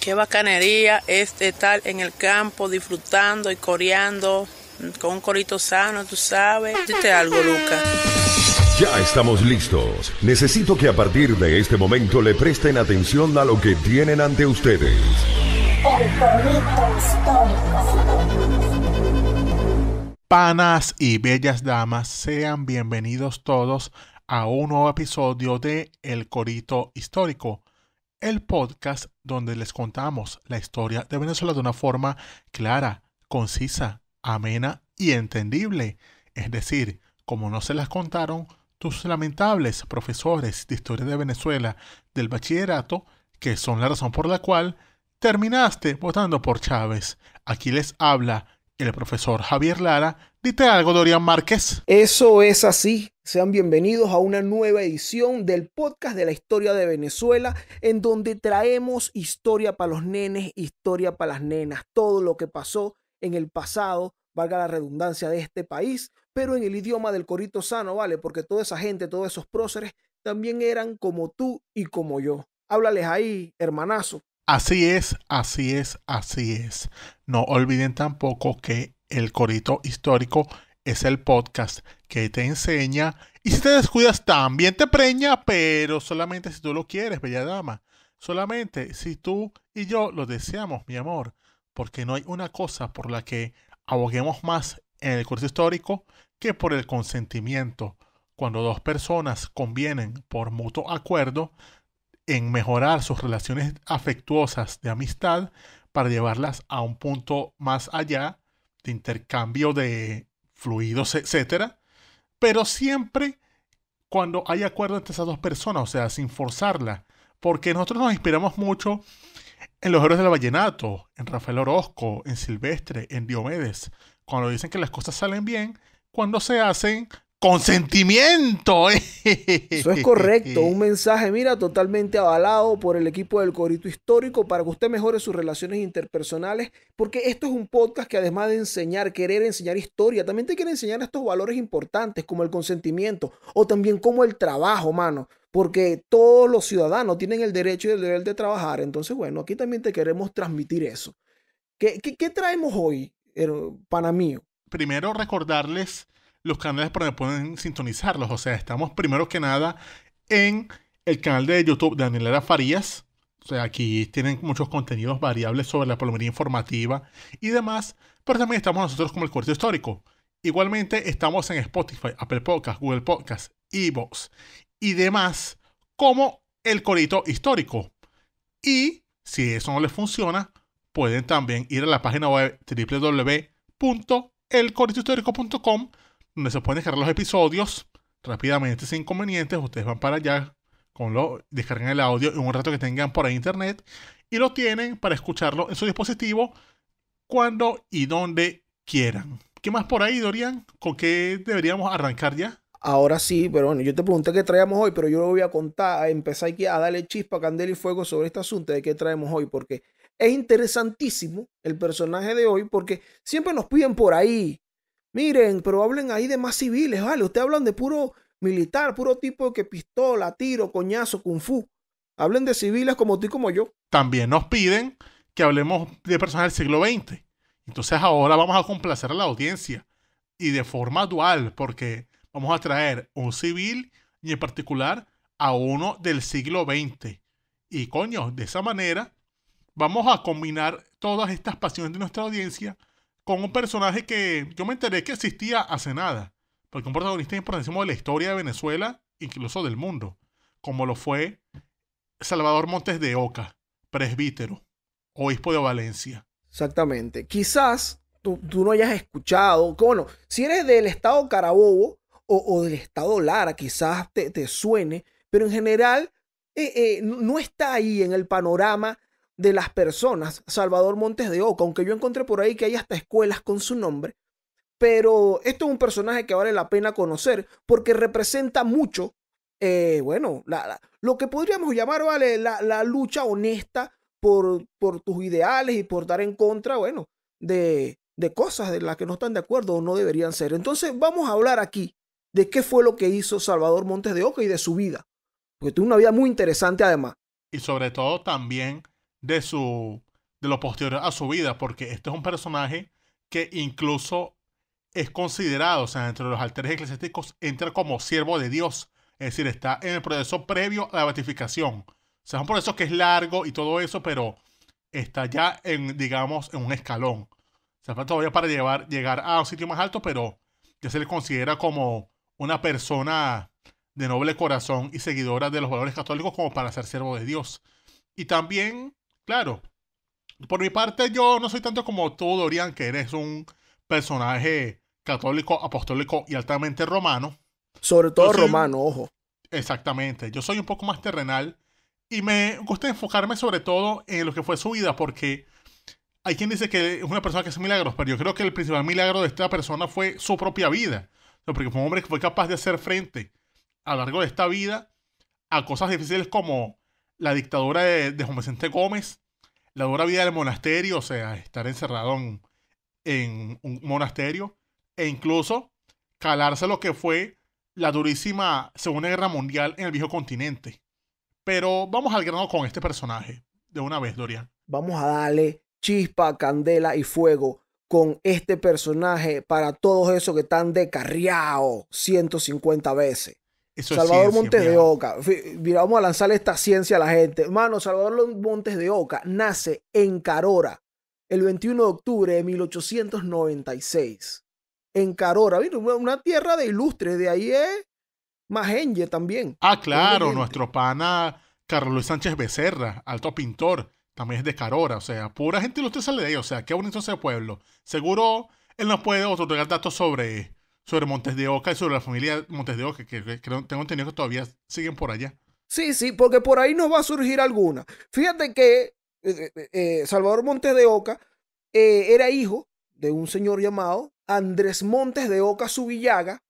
Qué bacanería este estar en el campo disfrutando y coreando mm, con un corito sano, tú sabes. Dite algo, Luca! Ya estamos listos. Necesito que a partir de este momento le presten atención a lo que tienen ante ustedes. El corito Panas y bellas damas, sean bienvenidos todos a un nuevo episodio de El Corito Histórico el podcast donde les contamos la historia de Venezuela de una forma clara, concisa, amena y entendible. Es decir, como no se las contaron tus lamentables profesores de historia de Venezuela del bachillerato, que son la razón por la cual terminaste votando por Chávez. Aquí les habla el profesor Javier Lara Dite algo, Dorian Márquez. Eso es así. Sean bienvenidos a una nueva edición del podcast de la historia de Venezuela, en donde traemos historia para los nenes, historia para las nenas, todo lo que pasó en el pasado, valga la redundancia de este país, pero en el idioma del corito sano, ¿vale? Porque toda esa gente, todos esos próceres, también eran como tú y como yo. Háblales ahí, hermanazo. Así es, así es, así es. No olviden tampoco que el Corito Histórico es el podcast que te enseña y si te descuidas también te preña, pero solamente si tú lo quieres, bella dama. Solamente si tú y yo lo deseamos, mi amor. Porque no hay una cosa por la que aboguemos más en el curso histórico que por el consentimiento. Cuando dos personas convienen por mutuo acuerdo en mejorar sus relaciones afectuosas de amistad para llevarlas a un punto más allá de intercambio de fluidos, etcétera, pero siempre cuando hay acuerdo entre esas dos personas, o sea, sin forzarla, porque nosotros nos inspiramos mucho en los héroes del vallenato, en Rafael Orozco, en Silvestre, en Diomedes, cuando dicen que las cosas salen bien, cuando se hacen consentimiento. Eh. Eso es correcto, un mensaje, mira, totalmente avalado por el equipo del Corito Histórico para que usted mejore sus relaciones interpersonales, porque esto es un podcast que además de enseñar, querer enseñar historia, también te quiere enseñar estos valores importantes como el consentimiento o también como el trabajo, mano. Porque todos los ciudadanos tienen el derecho y el deber de trabajar. Entonces, bueno, aquí también te queremos transmitir eso. ¿Qué, traemos hoy, eh, Panamío? Primero, recordarles los canales para donde pueden sintonizarlos. O sea, estamos primero que nada en el canal de YouTube de Lara Farías. O sea, aquí tienen muchos contenidos variables sobre la plomería informativa y demás. Pero también estamos nosotros como el Corito Histórico. Igualmente estamos en Spotify, Apple Podcasts, Google Podcasts, Evox y demás como el Corito Histórico. Y si eso no les funciona, pueden también ir a la página web www.elcoritohistórico.com donde se pueden descargar los episodios rápidamente sin inconvenientes. Ustedes van para allá, con lo, descargan el audio en un rato que tengan por ahí internet y lo tienen para escucharlo en su dispositivo cuando y donde quieran. ¿Qué más por ahí, Dorian? ¿Con qué deberíamos arrancar ya? Ahora sí, pero bueno, yo te pregunté qué traíamos hoy, pero yo lo voy a contar, a empezar aquí a darle chispa, candela y fuego sobre este asunto de qué traemos hoy, porque es interesantísimo el personaje de hoy, porque siempre nos piden por ahí Miren, pero hablen ahí de más civiles, ¿vale? Ustedes hablan de puro militar, puro tipo que pistola, tiro, coñazo, kung fu. Hablen de civiles como tú y como yo. También nos piden que hablemos de personas del siglo XX. Entonces ahora vamos a complacer a la audiencia y de forma dual, porque vamos a traer un civil y en particular a uno del siglo XX. Y coño, de esa manera vamos a combinar todas estas pasiones de nuestra audiencia con un personaje que yo me enteré que existía hace nada, porque un protagonista importante de la historia de Venezuela, incluso del mundo, como lo fue Salvador Montes de Oca, presbítero, obispo de Valencia. Exactamente. Quizás tú, no hayas escuchado, bueno, si eres del estado Carabobo o, del estado Lara, quizás te, suene, pero en general eh, eh, no está ahí en el panorama de las personas, Salvador Montes de Oca, aunque yo encontré por ahí que hay hasta escuelas con su nombre, pero esto es un personaje que vale la pena conocer porque representa mucho, eh, bueno, lo que podríamos llamar, vale, la, lucha honesta por, por, tus ideales y por dar en contra, bueno, de, de cosas de las que no están de acuerdo o no deberían ser. Entonces vamos a hablar aquí de qué fue lo que hizo Salvador Montes de Oca y de su vida, porque tuvo una vida muy interesante además. Y sobre todo también de su de lo posterior a su vida, porque este es un personaje que incluso es considerado, o sea, entre los alteres eclesiásticos entra como siervo de Dios, es decir, está en el proceso previo a la beatificación. O sea, es un proceso que es largo y todo eso, pero está ya en, digamos, en un escalón. O sea, falta todavía para llegar a un sitio más alto, pero ya se le considera como una persona de noble corazón y seguidora de los valores católicos como para ser siervo de Dios. Y también Claro, por mi parte yo no soy tanto como tú, Dorian, que eres un personaje católico, apostólico y altamente romano. Sobre todo romano, ojo. Exactamente, yo soy un poco más terrenal y me gusta enfocarme sobre todo en lo que fue su vida, porque hay quien dice que es una persona que hace milagros, pero yo creo que el principal milagro de esta persona fue su propia vida, porque fue un hombre que fue capaz de hacer frente a lo largo de esta vida a cosas difíciles como la dictadura de, de Juan Vicente Gómez, la dura vida del monasterio, o sea, estar encerrado en, un monasterio, e incluso calarse lo que fue la durísima Segunda Guerra Mundial en el viejo continente. Pero vamos al grano con este personaje, de una vez, Dorian. Vamos a darle chispa, candela y fuego con este personaje para todos esos que están de 150 veces. Salvador Montes de Oca. vamos a lanzarle esta ciencia a la gente. Hermano, Salvador Montes de Oca nace en Carora el 21 de octubre de 1896. En Carora, una tierra de ilustres. De ahí es Magenye también. Ah, claro, nuestro pana Carlos Sánchez Becerra, alto pintor, también es de Carora. O sea, pura gente ilustre sale de ahí. O sea, qué bonito ese pueblo. Seguro él nos puede otorgar datos sobre sobre Montes de Oca y sobre la familia Montes de Oca, que, tengo entendido que todavía siguen por allá. Sí, sí, porque por ahí nos va a surgir alguna. Fíjate que eh, eh, eh, Salvador Montes de Oca era hijo de un señor llamado Andrés Montes de Oca Subillaga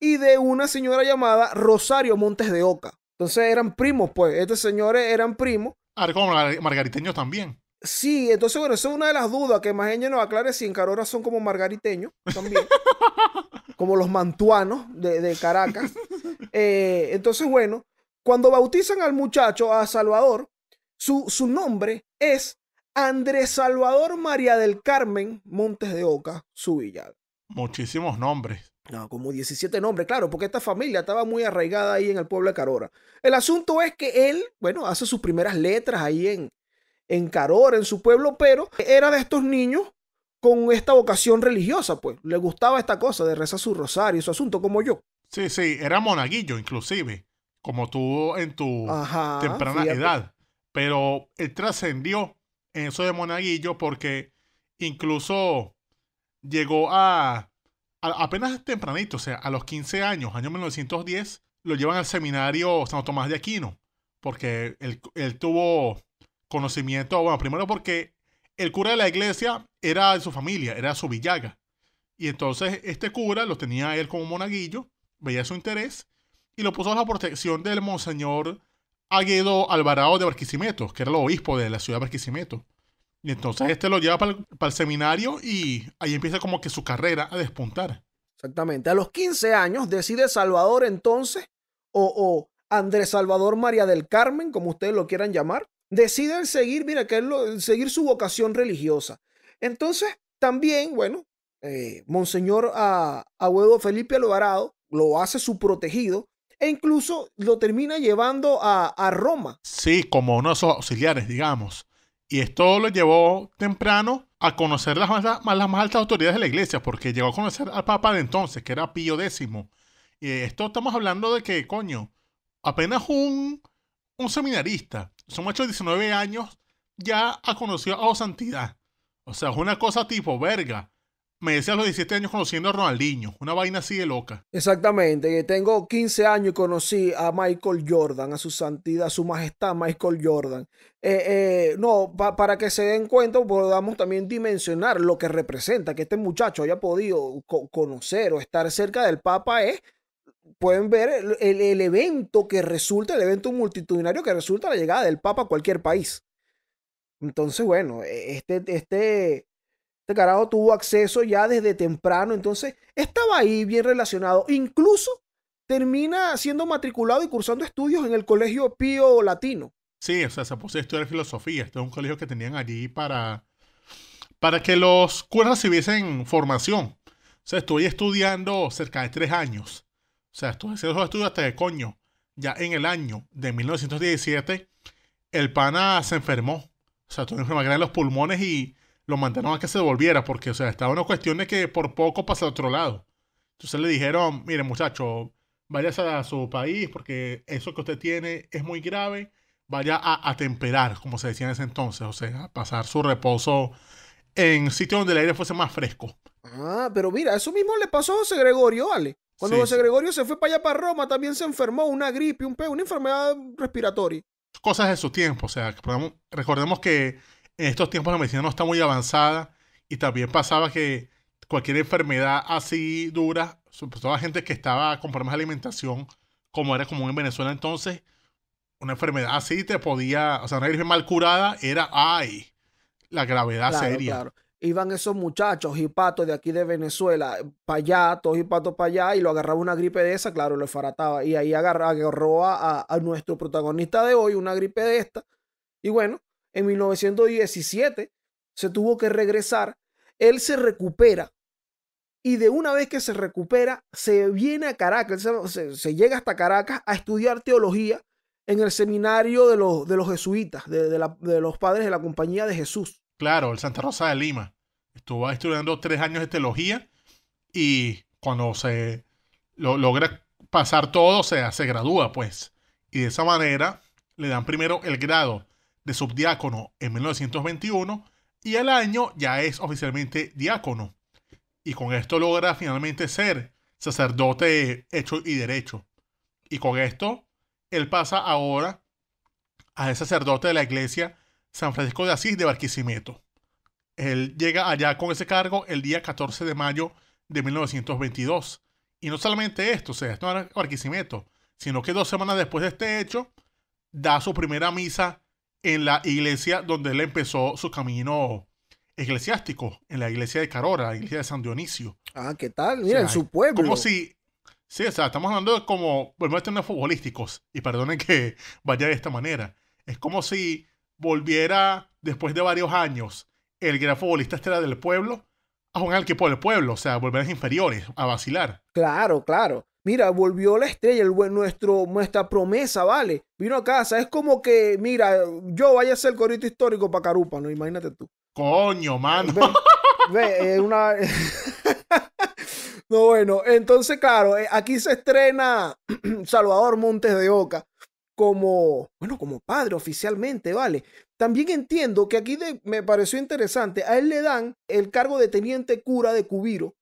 y de una señora llamada Rosario Montes de Oca. Entonces eran primos, pues. Estos señores eran primos. Ah, como margariteños también. Sí, entonces, bueno, eso es una de las dudas que más nos aclare si en Carora son como margariteños también, como los mantuanos de, Caracas. Eh, entonces, bueno, cuando bautizan al muchacho, a Salvador, su, nombre es Andrés Salvador María del Carmen Montes de Oca, su villada. Muchísimos nombres. No, como 17 nombres, claro, porque esta familia estaba muy arraigada ahí en el pueblo de Carora. El asunto es que él, bueno, hace sus primeras letras ahí en, en Caror, en su pueblo, pero era de estos niños con esta vocación religiosa, pues. Le gustaba esta cosa de rezar su rosario, su asunto, como yo. Sí, sí, era monaguillo, inclusive, como tú en tu temprana edad. Pero él trascendió en eso de monaguillo porque incluso llegó a, apenas tempranito, o sea, a los 15 años, año 1910, lo llevan al seminario Santo Tomás de Aquino, porque él, él tuvo conocimiento, bueno, primero porque el cura de la iglesia era de su familia, era su villaga. Y entonces este cura lo tenía él como monaguillo, veía su interés y lo puso a la protección del monseñor Aguedo Alvarado de Barquisimeto, que era el obispo de la ciudad de Barquisimeto. Y entonces este lo lleva para el, seminario y ahí empieza como que su carrera a despuntar. Exactamente. A los 15 años decide Salvador entonces, o, o Andrés Salvador María del Carmen, como ustedes lo quieran llamar, deciden seguir, mira, que es lo, seguir su vocación religiosa. Entonces, también, bueno, eh, Monseñor a, ah, Felipe Alvarado lo hace su protegido e incluso lo termina llevando a, Roma. Sí, como uno de sus auxiliares, digamos. Y esto lo llevó temprano a conocer las más, las más altas autoridades de la iglesia, porque llegó a conocer al Papa de entonces, que era Pío X. Y esto estamos hablando de que, coño, apenas un un seminarista, son macho 19 años, ya ha conocido a Santidad. O sea, es una cosa tipo, verga. Me decía a los 17 años conociendo a Ronaldinho, una vaina así de loca. Exactamente, tengo 15 años y conocí a Michael Jordan, a su santidad, a su majestad Michael Jordan. Eh, eh, no, para que se den cuenta, podamos también dimensionar lo que representa que este muchacho haya podido conocer o estar cerca del Papa es pueden ver el, el, evento que resulta, el evento multitudinario que resulta la llegada del Papa a cualquier país. Entonces, bueno, e, este, este, este carajo tuvo acceso ya desde temprano, entonces estaba ahí bien relacionado. Incluso termina siendo matriculado y cursando estudios en el Colegio Pío Latino. Sí, o sea, se puso a estudiar filosofía. Este es un colegio que tenían allí para, para que los curas recibiesen formación. O sea, estoy estudiando cerca de tres años. O sea, estos esos estudios hasta de coño, ya en el año de 1917, el pana se enfermó. O sea, tuvo una enfermedad en los pulmones y lo mandaron a que se devolviera porque, o sea, estaba en una cuestión de que por poco pasa a otro lado. Entonces le dijeron, mire muchacho, váyase a su país porque eso que usted tiene es muy grave, vaya a atemperar, como se decía en ese entonces, o sea, a pasar su reposo en sitio donde el aire fuese más fresco. Ah, pero mira, eso mismo le pasó a José Gregorio, ¿vale? Cuando José Gregorio se fue para allá, para Roma, también se enfermó, una gripe, un peo, una enfermedad respiratoria. Cosas de su tiempo, o sea, recordemos que en estos tiempos la medicina no está muy avanzada y también pasaba que cualquier enfermedad así dura, sobre todo la gente que estaba con problemas de alimentación, como era común en Venezuela entonces, una enfermedad así te podía, o sea, una gripe mal curada era, ay, la gravedad seria iban esos muchachos y patos de aquí de Venezuela eh, para allá, todos patos para allá, y lo agarraba una gripe de esa, claro, lo farataba. Y ahí agarró a, nuestro protagonista de hoy una gripe de esta. Y bueno, en 1917 se tuvo que regresar. Él se recupera. Y de una vez que se recupera, se viene a Caracas, se, llega hasta Caracas a estudiar teología en el seminario de los, de los jesuitas, de los padres de la Compañía de Jesús. Claro, el Santa Rosa de Lima. Estuvo estudiando tres años de teología y cuando se logra pasar todo, se, se gradúa, pues. Y de esa manera le dan primero el grado de subdiácono en 1921 y al año ya es oficialmente diácono. Y con esto logra finalmente ser sacerdote hecho y derecho. Y con esto, él pasa ahora a ser sacerdote de la iglesia San Francisco de Asís de Barquisimeto. Él llega allá con ese cargo el día 14 de mayo de 1922. Y no solamente esto, o sea, esto era sino que dos semanas después de este hecho, da su primera misa en la iglesia donde él empezó su camino eclesiástico, en la iglesia de Carora, la iglesia de San Dionisio. Ah, ¿qué tal? Mira, en su pueblo. Como si. Sí, o sea, estamos hablando de como. Volvemos a tener futbolísticos, y perdonen que vaya de esta manera. Es como si volviera después de varios años el gran futbolista estrella del pueblo a un equipo del pueblo, o sea, volver a inferiores, a vacilar. Claro, claro. Mira, volvió la estrella, el, nuestro, nuestra promesa, ¿vale? Vino a casa. Es como que, mira, yo vaya a ser el corito histórico para Carupa, ¿no? Imagínate tú. Coño, mano. Ve, una... no, bueno, entonces, claro, eh, aquí se estrena Salvador Montes de Oca como, bueno, como padre oficialmente, ¿vale? También entiendo que aquí me pareció interesante, a él le dan el cargo de teniente cura de Cubiro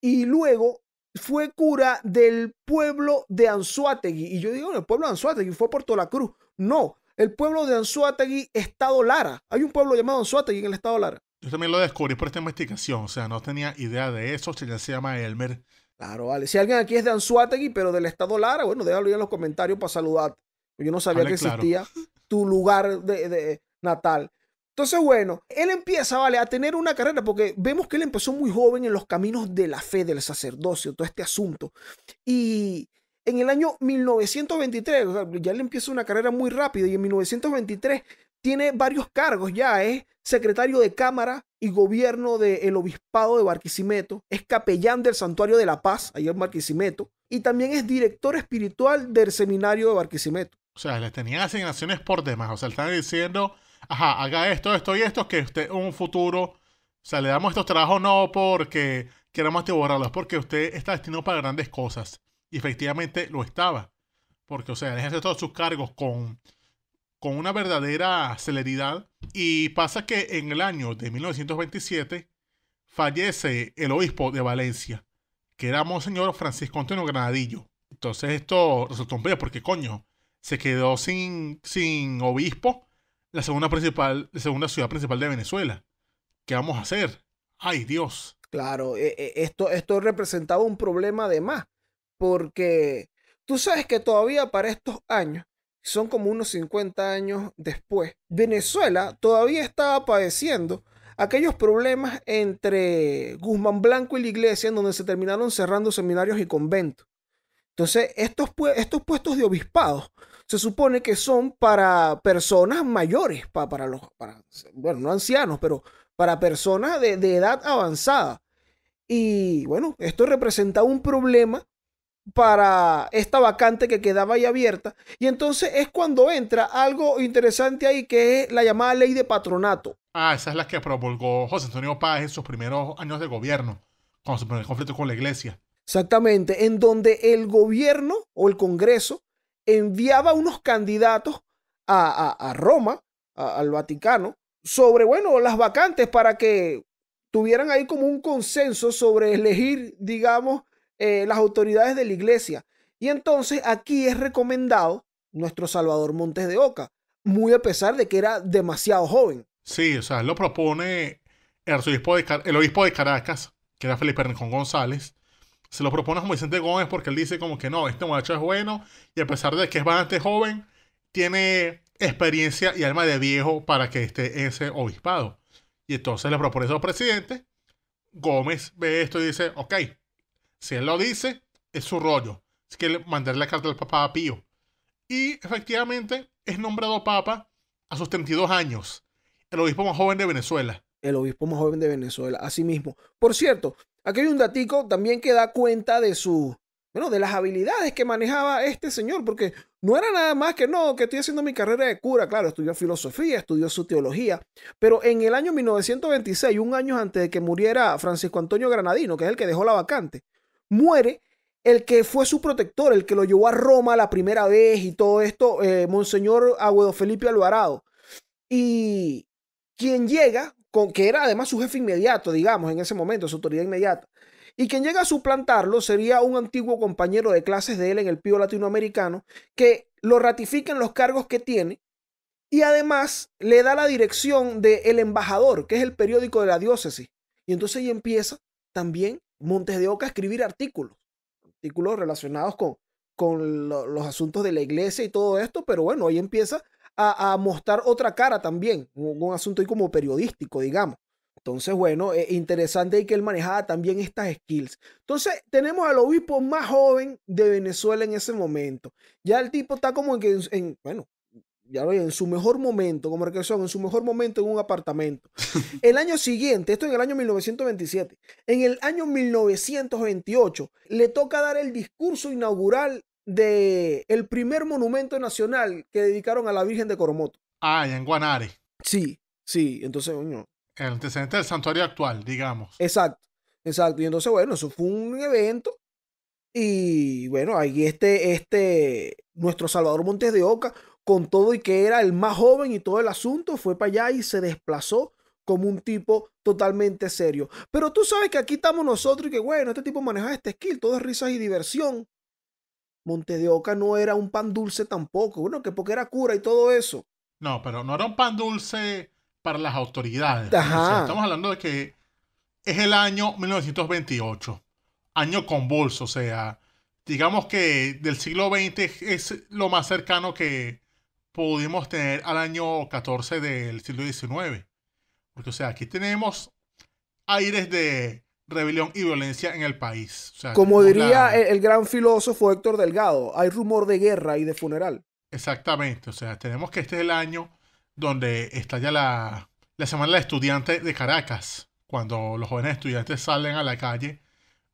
y luego fue cura del pueblo de Anzuategui. Y yo digo, el pueblo de Anzuategui fue Puerto La Cruz. No, el pueblo de Anzuategui, Estado Lara. Hay un pueblo llamado Anzuategui en el Estado Lara. Yo también lo descubrí por esta investigación, o sea, no tenía idea de eso, ya se llama Elmer. Claro, vale. Si alguien aquí es de Anzuategui, pero del Estado Lara, bueno, déjalo ahí en los comentarios para saludarte yo no sabía que existía tu lugar de, natal. Entonces, bueno, él empieza, ¿vale? A tener una carrera, porque vemos que él empezó muy joven en los caminos de la fe, del sacerdocio, todo este asunto. Y en el año 1923, ya él empieza una carrera muy rápida, y en 1923 tiene varios cargos ya, es secretario de Cámara y Gobierno del Obispado de Barquisimeto, es capellán del Santuario de la Paz, ahí en Barquisimeto, y también es director espiritual del Seminario de Barquisimeto. O sea, le tenían asignaciones por demás. O sea, le están diciendo, ajá, haga esto, esto y esto, que usted un futuro, o sea, le damos estos trabajos no porque queramos Es este porque usted está destinado para grandes cosas. Y efectivamente lo estaba. Porque, o sea, ejerce todos sus cargos con, con una verdadera celeridad. Y pasa que en el año de 1927 fallece el obispo de Valencia, que era Monseñor Francisco Antonio Granadillo. Entonces esto resultó un pedo porque, coño, se quedó sin, sin obispo la segunda, principal, la segunda ciudad principal de Venezuela. ¿Qué vamos a hacer? ¡Ay, Dios! Claro, e, e, esto, representaba un problema de más, porque tú sabes que todavía para estos años, son como unos 50 años después, Venezuela todavía estaba padeciendo aquellos problemas entre Guzmán Blanco y la iglesia, en donde se terminaron cerrando seminarios y conventos. Entonces, estos, estos puestos de obispados se supone que son para personas mayores, para, para los, bueno, no ancianos, pero para personas de, edad avanzada. Y bueno, esto representa un problema para esta vacante que quedaba ahí abierta. Y entonces es cuando entra algo interesante ahí que es la llamada ley de patronato. Ah, esa es la que promulgó José Antonio Páez en sus primeros años de gobierno, cuando se el conflicto con la iglesia. Exactamente, en donde el gobierno o el Congreso enviaba unos candidatos a, Roma, al Vaticano, sobre, bueno, las vacantes para que tuvieran ahí como un consenso sobre elegir, digamos, eh, las autoridades de la iglesia. Y entonces aquí es recomendado nuestro Salvador Montes de Oca, muy a pesar de que era demasiado joven. Sí, o sea, lo propone el de, el obispo de Caracas, que era Felipe Rincón González, se lo propone a Vicente Gómez porque él dice como que no, este muchacho es bueno y a pesar de que es bastante joven, tiene experiencia y alma de viejo para que esté ese obispado. Y entonces le propone eso al presidente. Gómez ve esto y dice, ok, si él lo dice, es su rollo. Así que mandarle la carta al papá Pío. Y efectivamente es nombrado papa a sus 32 años, el obispo más joven de Venezuela el obispo más joven de Venezuela, mismo Por cierto, aquí hay un datico también que da cuenta de su, bueno, de las habilidades que manejaba este señor, porque no era nada más que no, que estoy haciendo mi carrera de cura, claro, estudió filosofía, estudió su teología, pero en el año 1926, un año antes de que muriera Francisco Antonio Granadino, que es el que dejó la vacante, muere el que fue su protector, el que lo llevó a Roma la primera vez y todo esto, eh, Monseñor Agüedo Felipe Alvarado. Y quien llega que era además su jefe inmediato, digamos, en ese momento, su autoridad inmediata. Y quien llega a suplantarlo sería un antiguo compañero de clases de él en el Pío Latinoamericano, que lo ratifica en los cargos que tiene y además le da la dirección de El Embajador, que es el periódico de la diócesis. Y entonces ahí empieza también Montes de Oca a escribir artículos, artículos relacionados con, con los asuntos de la iglesia y todo esto, pero bueno, ahí empieza a, mostrar otra cara también, un, asunto ahí como periodístico, digamos. Entonces, bueno, es eh, interesante y que él manejaba también estas skills. Entonces, tenemos al obispo más joven de Venezuela en ese momento. Ya el tipo está como en, bueno, ya lo en su mejor momento, como recreación, en su mejor momento en un apartamento. El año siguiente, esto en el año 1927, en el año 1928, le toca dar el discurso inaugural de el primer monumento nacional que dedicaron a la Virgen de Coromoto. Ah, en Guanare. Sí, sí, entonces, bueno, El antecedente del santuario actual, digamos. Exacto, exacto. Y entonces, bueno, eso fue un evento. Y bueno, ahí este, este, nuestro Salvador Montes de Oca, con todo y que era el más joven y todo el asunto, fue para allá y se desplazó como un tipo totalmente serio. Pero tú sabes que aquí estamos nosotros y que, bueno, este tipo maneja este skill, todo risas y diversión. Monte de Oca no era un pan dulce tampoco, bueno, que porque era cura y todo eso. No, pero no era un pan dulce para las autoridades. estamos hablando de que es el año 1928, año convulso, o sea, digamos que del siglo XX es lo más cercano que pudimos tener al año 14 del siglo XIX. Porque, o sea, aquí tenemos aires de rebelión y violencia en el país. O como diría el, gran filósofo Héctor Delgado, hay rumor de guerra y de funeral. Exactamente, o sea, tenemos que este es el año donde estalla la, la Semana de Estudiantes de Caracas, cuando los jóvenes estudiantes salen a la calle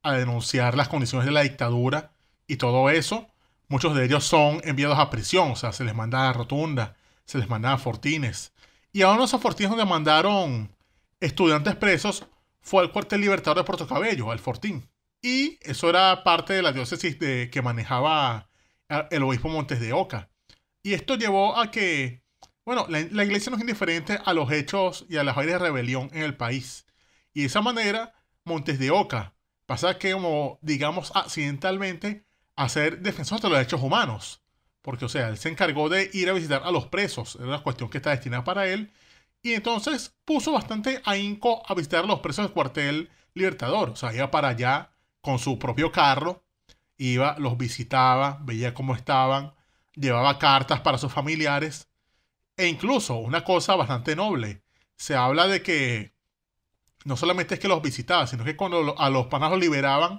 a denunciar las condiciones de la dictadura y todo eso. Muchos de ellos son enviados a prisión, o sea, se les manda a Rotunda, se les manda a Fortines. Y a uno de esos Fortines donde mandaron estudiantes presos fue al cuartel libertador de Puerto Cabello, al Fortín. Y eso era parte de la diócesis que manejaba el obispo Montes de Oca. Y esto llevó a que, bueno, la, iglesia no es indiferente a los hechos y a las áreas de rebelión en el país. Y de esa manera, Montes de Oca pasa que, como digamos, accidentalmente, a ser defensor de los derechos humanos. Porque, o sea, él se encargó de ir a visitar a los presos. Era una cuestión que está destinada para él y entonces puso bastante ahínco a visitar a los presos del cuartel Libertador. O sea, iba para allá con su propio carro, iba, los visitaba, veía cómo estaban, llevaba cartas para sus familiares e incluso una cosa bastante noble. Se habla de que no solamente es que los visitaba, sino que cuando a los panas los liberaban,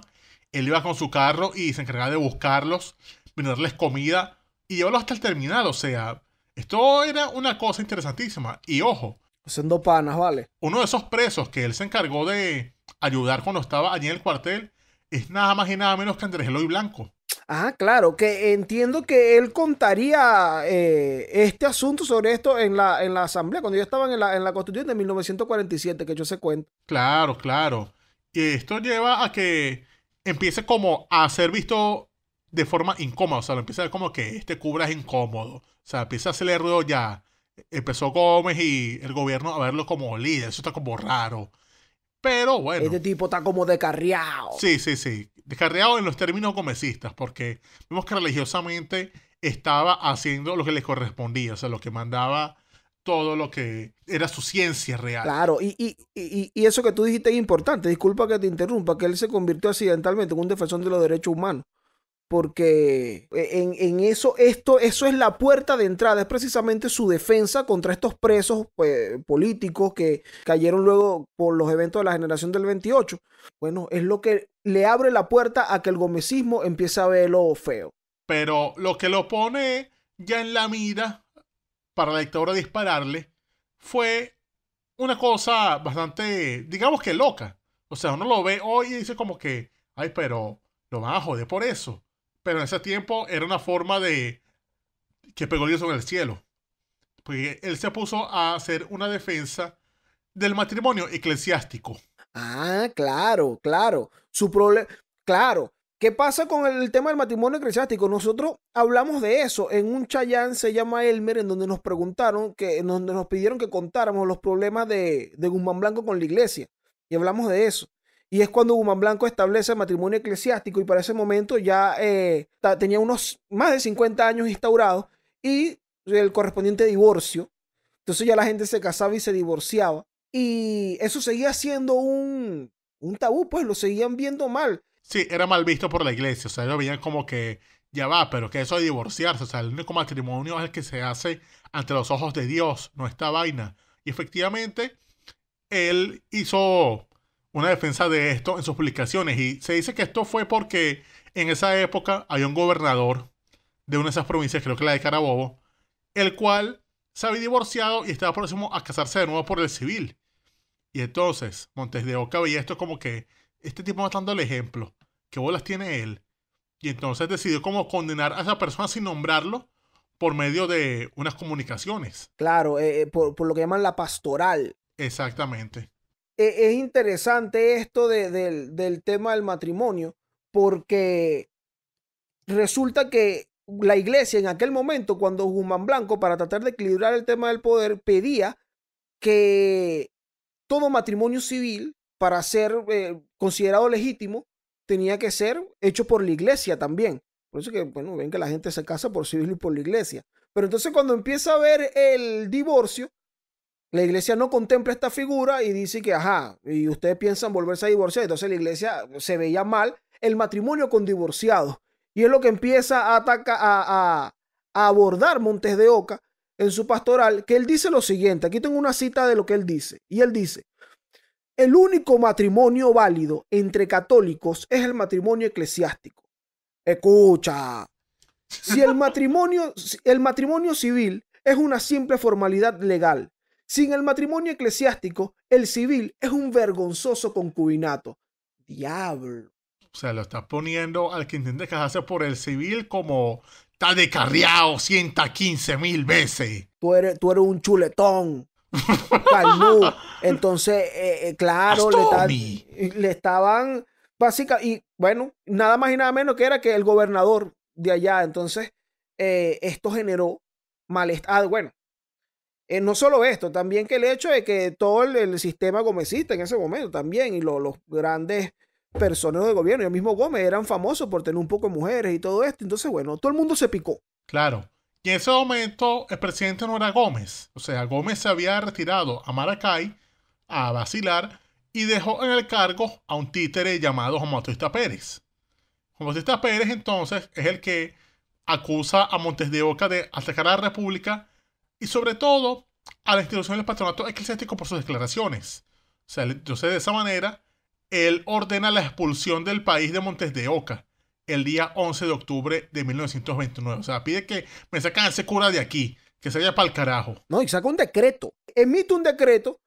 él iba con su carro y se encargaba de buscarlos, brindarles comida y llevarlos hasta el terminal. O sea, esto era una cosa interesantísima. Y ojo. Son panas, ¿vale? Uno de esos presos que él se encargó de ayudar cuando estaba allí en el cuartel es nada más y nada menos que Andrés Eloy Blanco. Ah, claro, que entiendo que él contaría eh, este asunto sobre esto en la, en la asamblea, cuando yo estaba en la, en la constitución de 1947, que yo se cuento. Claro, claro. Y esto lleva a que empiece como a ser visto de forma incómoda, o sea, lo empieza a ver como que este cubra es incómodo, o sea, empieza a hacerle ruido ya. Empezó Gómez y el gobierno a verlo como líder. Eso está como raro. Pero bueno. Este tipo está como descarriado. Sí, sí, sí. Descarriado en los términos gomecistas, porque vemos que religiosamente estaba haciendo lo que le correspondía, o sea, lo que mandaba todo lo que era su ciencia real. Claro, y, y eso que tú dijiste es importante, disculpa que te interrumpa, que él se convirtió accidentalmente en un defensor de los derechos humanos porque e, en, eso, esto, eso es la puerta de entrada, es precisamente su defensa contra estos presos eh, políticos que cayeron luego por los eventos de la generación del 28. Bueno, es lo que le abre la puerta a que el gomecismo empiece a verlo feo. Pero lo que lo pone ya en la mira para la dictadura dispararle fue una cosa bastante, digamos que loca. O sea, uno lo ve hoy y dice como que, ay, pero lo van a joder por eso. Pero en ese tiempo era una forma de que pegó Dios en el cielo. Porque él se puso a hacer una defensa del matrimonio eclesiástico. Ah, claro, claro. Su problema, claro. ¿Qué pasa con el tema del matrimonio eclesiástico? Nosotros hablamos de eso en un Chayán, se llama Elmer, en donde nos preguntaron, que, en donde nos pidieron que contáramos los problemas de, de Guzmán Blanco con la iglesia. Y hablamos de eso. Y es cuando Guzmán Blanco establece el matrimonio eclesiástico y para ese momento ya eh, tenía unos más de 50 años instaurado y el correspondiente divorcio. Entonces ya la gente se casaba y se divorciaba. Y eso seguía siendo un, tabú, pues lo seguían viendo mal. Sí, era mal visto por la iglesia, o sea, lo veían como que ya va, pero que eso de divorciarse, o sea, el único matrimonio es el que se hace ante los ojos de Dios, no esta vaina. Y efectivamente, él hizo una defensa de esto en sus publicaciones. Y se dice que esto fue porque en esa época había un gobernador de una de esas provincias, creo que la de Carabobo, el cual se había divorciado y estaba próximo a casarse de nuevo por el civil. Y entonces Montes de Oca veía esto como que este tipo va dando el ejemplo. ¿Qué bolas tiene él? Y entonces decidió como condenar a esa persona sin nombrarlo por medio de unas comunicaciones. Claro, eh, eh, por, lo que llaman la pastoral. Exactamente. E-, es interesante esto del, tema del matrimonio, porque resulta que la iglesia en aquel momento, cuando Guzmán Blanco, para tratar de equilibrar el tema del poder, pedía que todo matrimonio civil, para ser eh, considerado legítimo, tenía que ser hecho por la iglesia también. Por eso que, bueno, ven que la gente se casa por civil y por la iglesia. Pero entonces cuando empieza a ver el divorcio, la iglesia no contempla esta figura y dice que, ajá, y ustedes piensan volverse a divorciar. Entonces la iglesia se veía mal el matrimonio con divorciados. Y es lo que empieza a, a, abordar Montes de Oca en su pastoral, que él dice lo siguiente. Aquí tengo una cita de lo que él dice. Y él dice, el único matrimonio válido entre católicos es el matrimonio eclesiástico. Escucha, si el matrimonio, el matrimonio civil es una simple formalidad legal, sin el matrimonio eclesiástico, el civil es un vergonzoso concubinato. Diablo. O sea, lo estás poniendo al que intente casarse por el civil como está decarriado 115 mil veces. Tú eres, tú eres un chuletón. Calmú. Entonces, eh, eh, claro, le, estaban básicamente. y bueno, nada más y nada menos que era que el gobernador de allá. Entonces, eh, esto generó malestar. Ah, bueno, eh, no solo esto, también que el hecho de que todo el, sistema gomecista en ese momento también y los grandes personas de gobierno y el mismo Gómez eran famosos por tener un poco de mujeres y todo esto. Entonces, bueno, todo el mundo se picó. Claro. Y en ese momento el presidente no era Gómez. O sea, Gómez se había retirado a Maracay a vacilar y dejó en el cargo a un títere llamado Juan Bautista Pérez. Juan Bautista Pérez entonces es el que acusa a Montes de Oca de atacar a la República y sobre todo a la institución del patronato eclesiástico por sus declaraciones. O sea, entonces de esa manera, él ordena la expulsión del país de Montes de Oca el día 11 de octubre de 1929. O sea, pide que me sacan ese cura de aquí, que se vaya para el carajo. No, y saca un decreto, emite un decreto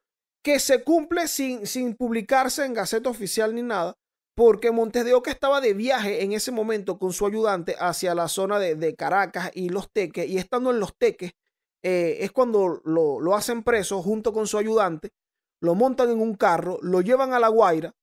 que se cumple sin, sin publicarse en Gaceta Oficial ni nada, porque Montes de Oca estaba de viaje en ese momento con su ayudante hacia la zona de, de Caracas y Los Teques, y estando en Los Teques, eh, es cuando lo, hacen preso junto con su ayudante, lo montan en un carro, lo llevan a La Guaira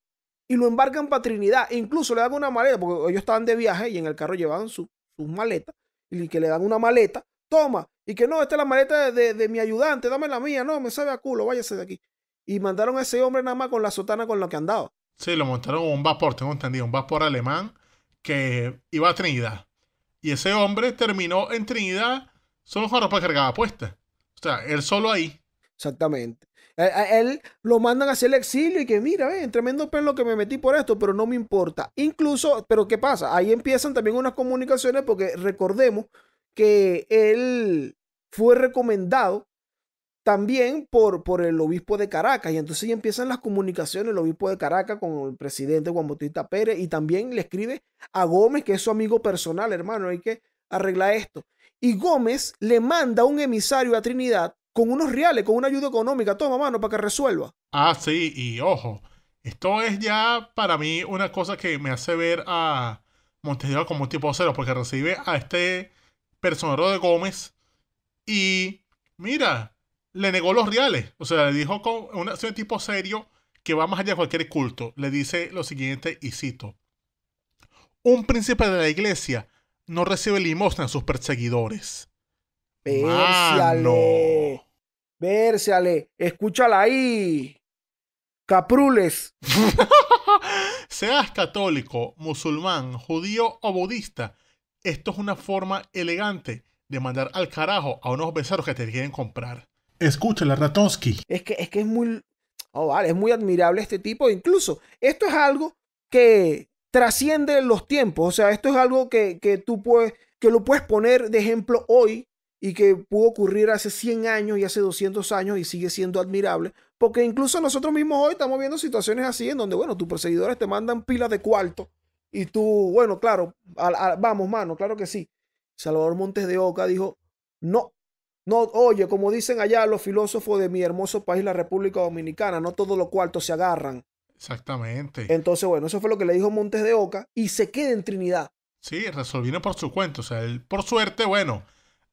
y lo embarcan para Trinidad. E incluso le dan una maleta, porque ellos estaban de viaje y en el carro llevaban sus maletas, y que le dan una maleta, toma, y que no, esta es la maleta de, mi ayudante, dame la mía, no, me sabe a culo, váyase de aquí. Y mandaron a ese hombre nada más con la sotana con la que andaba. Sí, lo montaron en un vapor, tengo entendido, un vapor alemán que iba a Trinidad. Y ese hombre terminó en Trinidad son los para cargar apuesta O sea, él solo ahí. Exactamente. él lo mandan hacia el exilio y que mira, eh, tremendo pelo que me metí por esto, pero no me importa. Incluso, pero ¿qué pasa? Ahí empiezan también unas comunicaciones porque recordemos que él fue recomendado también por, por el obispo de Caracas. Y entonces ya empiezan las comunicaciones el obispo de Caracas con el presidente Juan Bautista Pérez y también le escribe a Gómez, que es su amigo personal, hermano, hay que arreglar esto. Y Gómez le manda un emisario a Trinidad con unos reales, con una ayuda económica. Toma mano para que resuelva. Ah, sí, y ojo, esto es ya para mí una cosa que me hace ver a Montesquieu como un tipo cero, porque recibe a este personero de Gómez y mira, le negó los reales. O sea, le dijo con un tipo serio que va más allá de cualquier culto. Le dice lo siguiente, y cito: Un príncipe de la iglesia no recibe limosna a sus perseguidores. Vérciale. Vérciale. Escúchala ahí. Caprules. Seas católico, musulmán, judío o budista, esto es una forma elegante de mandar al carajo a unos besaros que te quieren comprar. Escúchala, Ratonsky. Es que es, que es muy. Oh, vale, es muy admirable este tipo. Incluso, esto es algo que trasciende los tiempos. O sea, esto es algo que, tú puedes, que lo puedes poner de ejemplo hoy y que pudo ocurrir hace 100 años y hace 200 años y sigue siendo admirable. Porque incluso nosotros mismos hoy estamos viendo situaciones así en donde, bueno, tus perseguidores te mandan pilas de cuarto y tú, bueno, claro, vamos, mano, claro que sí. Salvador Montes de Oca dijo, no, no, oye, como dicen allá los filósofos de mi hermoso país, la República Dominicana, no todos los cuartos se agarran. Exactamente. Entonces, bueno, eso fue lo que le dijo Montes de Oca y se queda en Trinidad. Sí, resolvieron por su cuenta. O sea, él, por suerte, bueno,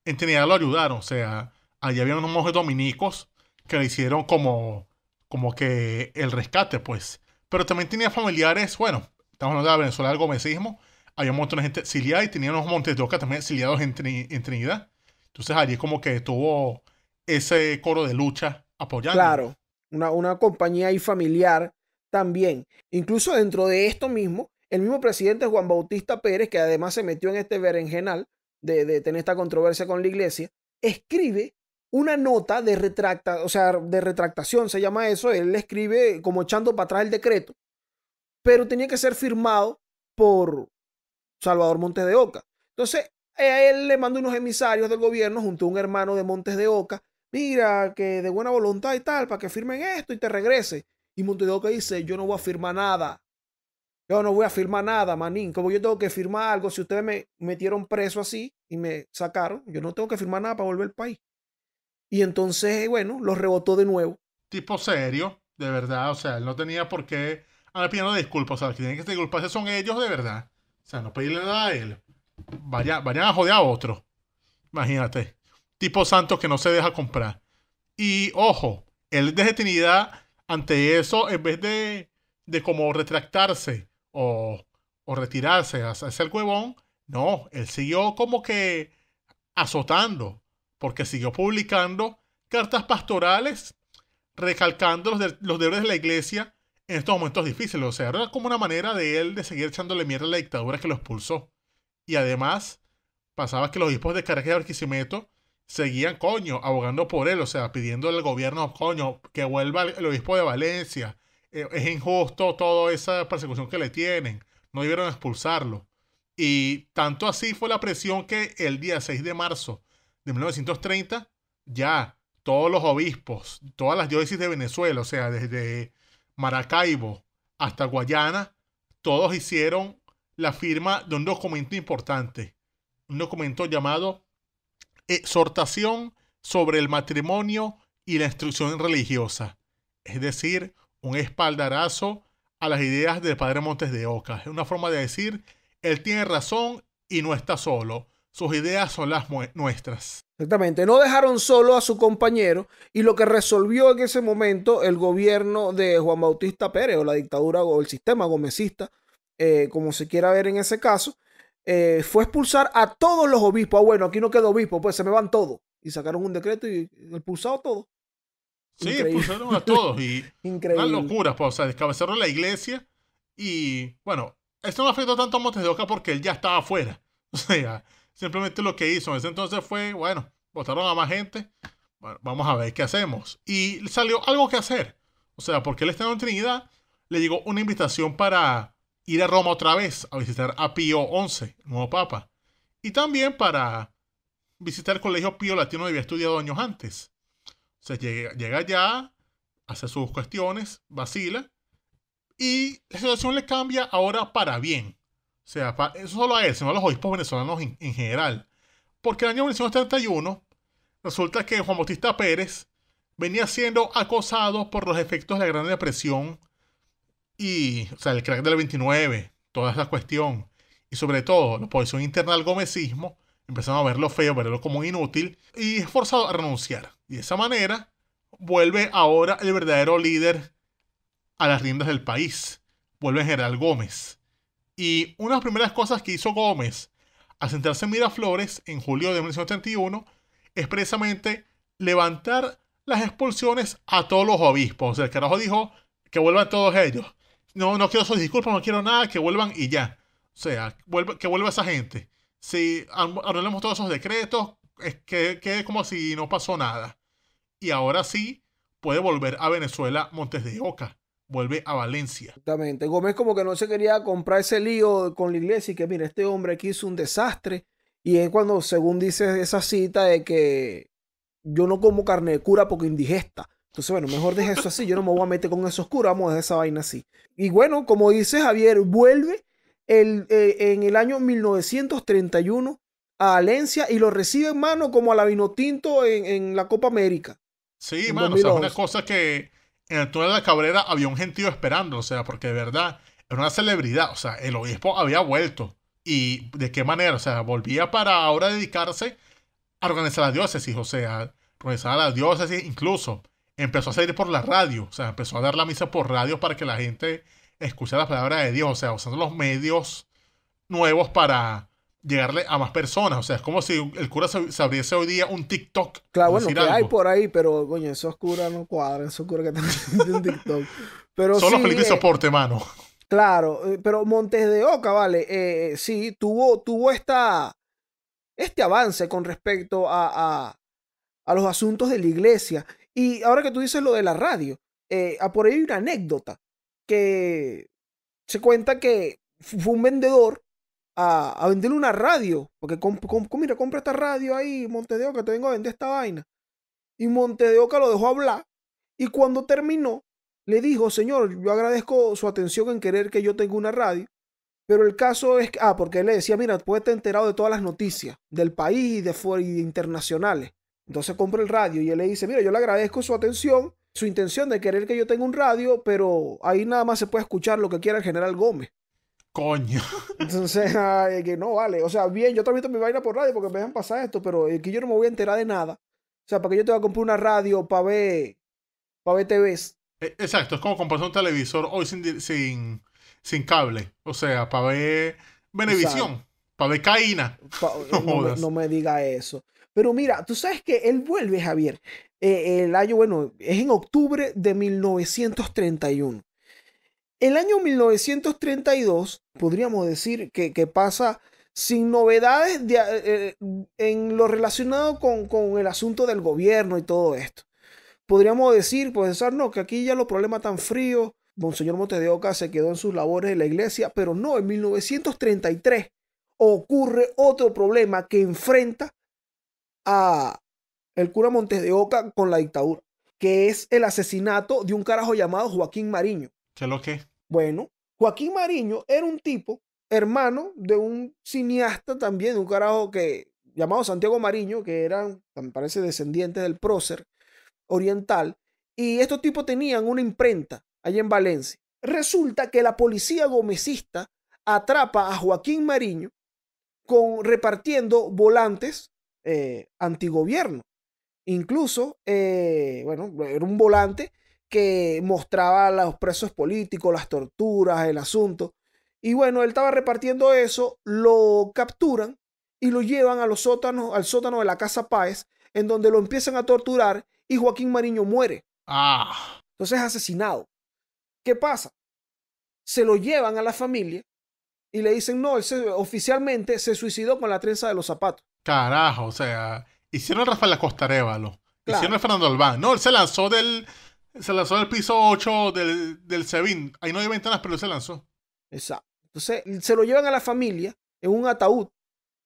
en Trinidad lo ayudaron. O sea, allí había unos monjes dominicos que le hicieron como, como que el rescate, pues. Pero también tenía familiares, bueno, estamos hablando de la Venezuela del gomesismo. Había un montón de gente exiliada y tenía unos montes de Oca también exiliados en, Trinidad. Entonces allí como que tuvo ese coro de lucha apoyando. Claro, una, una compañía ahí familiar también. Incluso dentro de esto mismo, el mismo presidente Juan Bautista Pérez, que además se metió en este berenjenal de, de tener esta controversia con la iglesia, escribe una nota de, retracta, o sea, de retractación, se llama eso, él le escribe como echando para atrás el decreto, pero tenía que ser firmado por Salvador Montes de Oca. Entonces, eh, a él le mandó unos emisarios del gobierno junto a un hermano de Montes de Oca, mira, que de buena voluntad y tal, para que firmen esto y te regrese. Y que dice, yo no voy a firmar nada. Yo no voy a firmar nada, manín. Como yo tengo que firmar algo, si ustedes me metieron preso así y me sacaron, yo no tengo que firmar nada para volver al país. Y entonces, bueno, los rebotó de nuevo. Tipo serio, de verdad. O sea, él no tenía por qué a ah, pidiendo disculpa O sea, que tienen que disculparse son ellos de verdad. O sea, no pedirle nada a él. Vaya, vayan a joder a otro. Imagínate. Tipo santo que no se deja comprar. Y ojo, él es de Trinidad ante eso, en vez de, de como retractarse o, retirarse, hacia el huevón, no, él siguió como que azotando, porque siguió publicando cartas pastorales recalcando los, los deberes de la iglesia en estos momentos difíciles. O sea, era como una manera de él de seguir echándole mierda a la dictadura que lo expulsó. Y además, pasaba que los obispos de Caracas y Barquisimeto seguían, coño, abogando por él, o sea, pidiendo al gobierno, coño, que vuelva el obispo de Valencia. Eh, es injusto toda esa persecución que le tienen. No debieron expulsarlo. Y tanto así fue la presión que el día 6 de marzo de 1930, ya todos los obispos, todas las diócesis de Venezuela, o sea, desde Maracaibo hasta Guayana, todos hicieron la firma de un documento importante, un documento llamado exhortación sobre el matrimonio y la instrucción religiosa, es decir, un espaldarazo a las ideas del padre Montes de Oca. Es una forma de decir, él tiene razón y no está solo. Sus ideas son las nuestras. Exactamente, no dejaron solo a su compañero y lo que resolvió en ese momento el gobierno de Juan Bautista Pérez o la dictadura o el sistema gomecista, eh, como se quiera ver en ese caso, eh, fue expulsar a todos los obispos. Ah, bueno, aquí no quedó obispo, pues se me van todos. Y sacaron un decreto y a todos. Sí, expulsaron a todos y Increíble. una locura, pues, o sea, descabezaron la iglesia y bueno, esto no afectó tanto a Montes de Oca porque él ya estaba afuera. O sea, simplemente lo que hizo en ese entonces fue, bueno, votaron a más gente, bueno, vamos a ver qué hacemos. Y salió algo que hacer. O sea, porque él estaba en Trinidad, le llegó una invitación para ir a Roma otra vez a visitar a Pío XI, nuevo papa, y también para visitar el colegio Pío Latino donde había estudiado años antes. O sea, llega, llega allá, hace sus cuestiones, vacila, y la situación le cambia ahora para bien. O sea, eso solo a él, sino a los obispos venezolanos en, en general. Porque en el año 1931 resulta que Juan Bautista Pérez venía siendo acosado por los efectos de la Gran Depresión y, o sea, el crack del 29, toda esa cuestión. Y sobre todo, la posición interna al gomecismo, empezaron a verlo feo, verlo como inútil, y es forzado a renunciar. Y de esa manera, vuelve ahora el verdadero líder a las riendas del país. Vuelve General Gómez. Y una de las primeras cosas que hizo Gómez al sentarse en Miraflores en julio de 1931 es precisamente levantar las expulsiones a todos los obispos. El carajo dijo que vuelvan todos ellos no, no quiero sus disculpas, no quiero nada, que vuelvan y ya. O sea, que vuelva esa gente. Si arreglamos todos esos decretos, es que quede como si no pasó nada. Y ahora sí puede volver a Venezuela Montes de Oca. Vuelve a Valencia. Exactamente. Gómez como que no se quería comprar ese lío con la iglesia y que, mira, este hombre aquí hizo un desastre. Y es cuando, según dice esa cita, de que yo no como carne de cura porque indigesta. Entonces, bueno, mejor deje eso así. Yo no me voy a meter con eso oscuro. Vamos a dejar esa vaina así. Y bueno, como dice Javier, vuelve el, eh, en el año 1931 a Alencia y lo recibe en mano como a la Vinotinto en, en la Copa América. Sí, mano, o sea, es una cosa que en el túnel de la Cabrera había un gentío esperando. O sea, porque de verdad era una celebridad. O sea, el obispo había vuelto. ¿Y de qué manera? O sea, volvía para ahora dedicarse a organizar la diócesis. O sea, organizar la diócesis incluso empezó a salir por la radio, o sea, empezó a dar la misa por radio para que la gente escuchara la palabra de Dios, o sea, usando los medios nuevos para llegarle a más personas. O sea, es como si el cura se, abriese hoy día un TikTok. Claro, bueno, que hay por ahí, pero coño, esos curas no cuadran, esos curas que están un TikTok. Pero Son los eh, Soporte, mano. Claro, eh, pero Montes de Oca, vale, eh, sí, tuvo, tuvo esta, este avance con respecto a, a los asuntos de la iglesia. Y ahora que tú dices lo de la radio, eh, a ah, por ahí hay una anécdota que se cuenta que fue un vendedor a, a venderle una radio, porque mira, compra esta radio ahí, Montedeoca, te vengo a vender esta vaina. Y Montedeoca lo dejó hablar y cuando terminó le dijo, señor, yo agradezco su atención en querer que yo tenga una radio, pero el caso es que, ah, porque él le decía, mira, te he enterado de todas las noticias del país y de fuera y de internacionales. Entonces compra el radio y él le dice, mira, yo le agradezco su atención, su intención de querer que yo tenga un radio, pero ahí nada más se puede escuchar lo que quiera el general Gómez. Coño. Entonces, ay, que no vale. O sea, bien, yo transmito mi vaina por radio porque me dejan pasar esto, pero aquí yo no me voy a enterar de nada. O sea, ¿para qué yo te voy a comprar una radio para ver, para TVs? Eh, exacto, es como comprar un televisor hoy sin, cable. O sea, para ver Venevisión, para ver Caína. no, me, diga eso. Pero mira, tú sabes que él vuelve, Javier. Eh, el año, bueno, es en octubre de 1931. El año 1932, podríamos decir que, pasa sin novedades eh, en lo relacionado con, el asunto del gobierno y todo esto. Podríamos decir, pensar, pues, no, que aquí ya los problemas tan fríos, Monseñor Montes de Oca se quedó en sus labores de la iglesia, pero no, en 1933 ocurre otro problema que enfrenta a el cura Montes de Oca con la dictadura, que es el asesinato de un carajo llamado Joaquín Mariño. ¿Qué lo que? Bueno, Joaquín Mariño era un tipo hermano de un cineasta también, de un carajo que llamado Santiago Mariño, que eran, me parece, descendientes del prócer oriental, y estos tipos tenían una imprenta allá en Valencia. Resulta que la policía gomecista atrapa a Joaquín Mariño con, repartiendo volantes eh, antigobierno. Incluso, eh, bueno, era un volante que mostraba a los presos políticos, las torturas, el asunto. Y bueno, él estaba repartiendo eso, lo capturan y lo llevan a los sótanos, al sótano de la Casa Páez, en donde lo empiezan a torturar y Joaquín Mariño muere. Ah. Entonces es asesinado. ¿Qué pasa? Se lo llevan a la familia y le dicen, no, él oficialmente se suicidó con la trenza de los zapatos. Carajo, o sea, hicieron Rafael Acosta hicieron el Fernando Albán. No, él se lanzó del, se lanzó del piso 8 del, del Sebin. Ahí no hay ventanas, pero él se lanzó. Exacto. Entonces, se lo llevan a la familia en un ataúd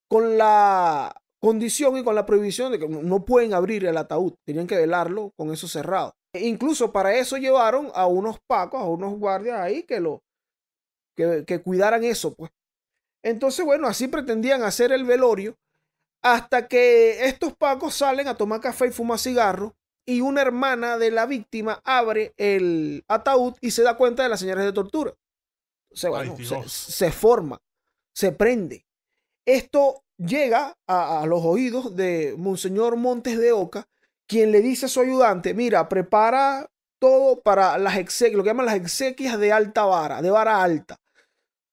con la condición y con la prohibición de que no pueden abrir el ataúd, tenían que velarlo con eso cerrado. E incluso para eso llevaron a unos pacos, a unos guardias ahí que lo, que, cuidaran eso, pues. Entonces, bueno, así pretendían hacer el velorio hasta que estos pacos salen a tomar café y fumar cigarro y una hermana de la víctima abre el ataúd y se da cuenta de las señales de tortura. se, forma, se prende. Esto llega a, a los oídos de Monseñor Montes de Oca, quien le dice a su ayudante, mira, prepara todo para las exequias, lo que llaman las exequias de alta vara, de vara alta